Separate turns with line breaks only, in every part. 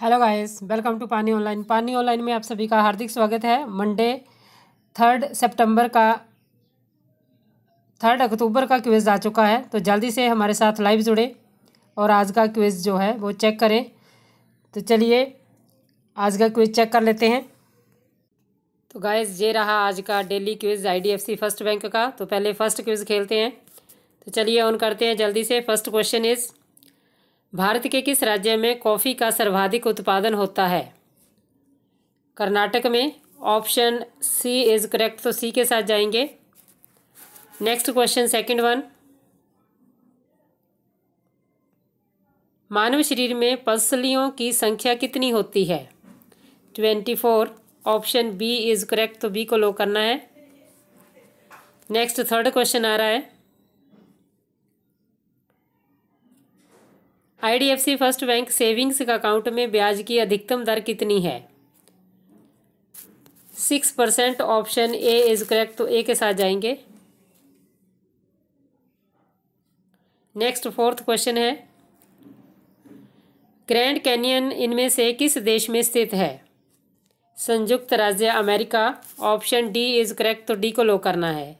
hello guys welcome to Paani online Paani online में आप सभी का हार्दिक स्वागत है मंडे थर्ड सितंबर का थर्ड अक्टूबर का क्विज़ आ चुका है तो जल्दी से हमारे साथ लाइव जुड़े और आज का क्विज़ जो है वो चेक करें तो चलिए आज का क्विज़ चेक कर लेते हैं तो गाइस ये रहा आज का daily quiz IDFC first bank का तो पहले फ़र्स्ट क्विज़ खेलते हैं तो चलिए ऑन करते हैं जल्दी से फर्स्ट क्वेश्चन इज़ भारत के किस राज्य में कॉफ़ी का सर्वाधिक उत्पादन होता है कर्नाटक में ऑप्शन सी इज करेक्ट तो सी के साथ जाएंगे नेक्स्ट क्वेश्चन सेकंड वन मानव शरीर में पसलियों की संख्या कितनी होती है twenty four option B is correct तो बी को लो करना है नेक्स्ट थर्ड क्वेश्चन आ रहा है IDFC first bank savings account में ब्याज की अधिकतम दर कितनी है six percent option A is correct तो ए के साथ जाएंगे नेक्स्ट फोर्थ क्वेश्चन है ग्रैंड कैनियन इनमें से किस देश में स्थित है संयुक्त राज्य America option D is correct तो डी को लो करना है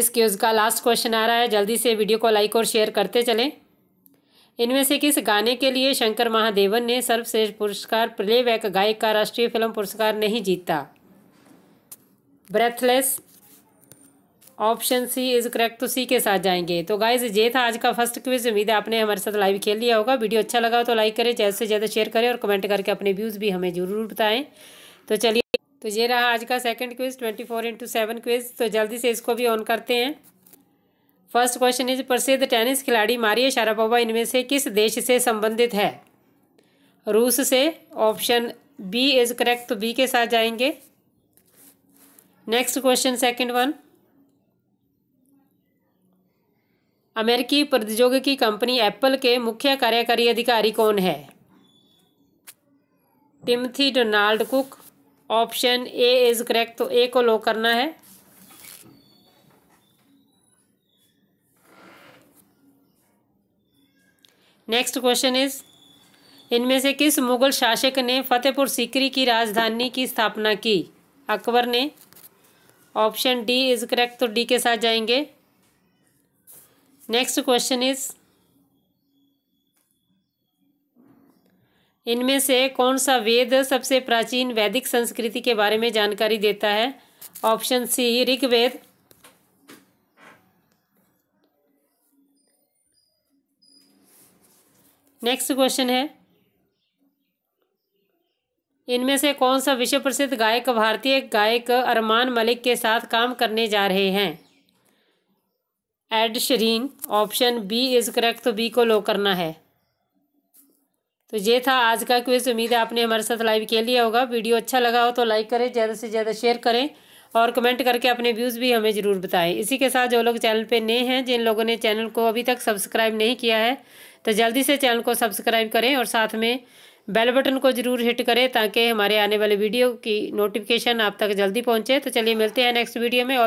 इस क्यूज़ का लास्ट क्वेश्चन आ रहा है जल्दी से वीडियो को लाइक और शेयर करते चलें इनमें से किस गाने के लिए शंकर महादेवन ने सर्वश्रेष्ठ पुरस्कार प्लेबैक गायक का राष्ट्रीय फिल्म पुरस्कार नहीं जीता breathless option C is correct तो सी के साथ जाएंगे तो गाइज ये था आज का फर्स्ट क्विज उम्मीद है आपने हमारे साथ लाइव खेल लिया होगा वीडियो अच्छा लगा तो लाइक करें ज़्यादा से ज़्यादा शेयर करें और कमेंट करके अपने व्यूज़ भी हमें ज़रूर बताएं तो चलिए तो ये रहा आज का second quiz twenty four into seven quiz तो जल्दी से इसको भी ऑन करते हैं फर्स्ट क्वेश्चन इज प्रसिद्ध टेनिस खिलाड़ी मारिया शारापोवा इनमें से किस देश से संबंधित है रूस से ऑप्शन बी इज करेक्ट तो बी के साथ जाएंगे नेक्स्ट क्वेश्चन सेकंड वन अमेरिकी प्रौद्योगिकी कंपनी एप्पल के मुख्य कार्यकारी अधिकारी कौन है Timothy Donald Cook option A is correct तो ए को लो करना है नेक्स्ट क्वेश्चन इज इनमें से किस मुगल शासक ने फतेहपुर सीकरी की राजधानी की स्थापना की अकबर ने ऑप्शन डी इज करेक्ट तो डी के साथ जाएंगे नेक्स्ट क्वेश्चन इज इनमें से कौन सा वेद सबसे प्राचीन वैदिक संस्कृति के बारे में जानकारी देता है option C Rigveda next question है इनमें से कौन सा विश्व प्रसिद्ध गायक भारतीय गायक अरमान मलिक के साथ काम करने जा रहे हैं Ed Sheeran option B is correct तो बी को लो करना है तो ये था आज का क्विज उम्मीद है आपने हमारे साथ लाइव खेल लिया होगा वीडियो अच्छा लगा हो तो लाइक करें ज़्यादा से ज़्यादा शेयर करें और कमेंट करके अपने व्यूज़ भी हमें ज़रूर बताएं इसी के साथ जो लोग चैनल पे नए हैं जिन लोगों ने चैनल को अभी तक सब्सक्राइब नहीं किया है तो जल्दी से चैनल को सब्सक्राइब करें और साथ में बेल बटन को ज़रूर हिट करें ताकि हमारे आने वाले वीडियो की नोटिफिकेशन आप तक जल्दी पहुंचे तो चलिए मिलते हैं नेक्स्ट वीडियो में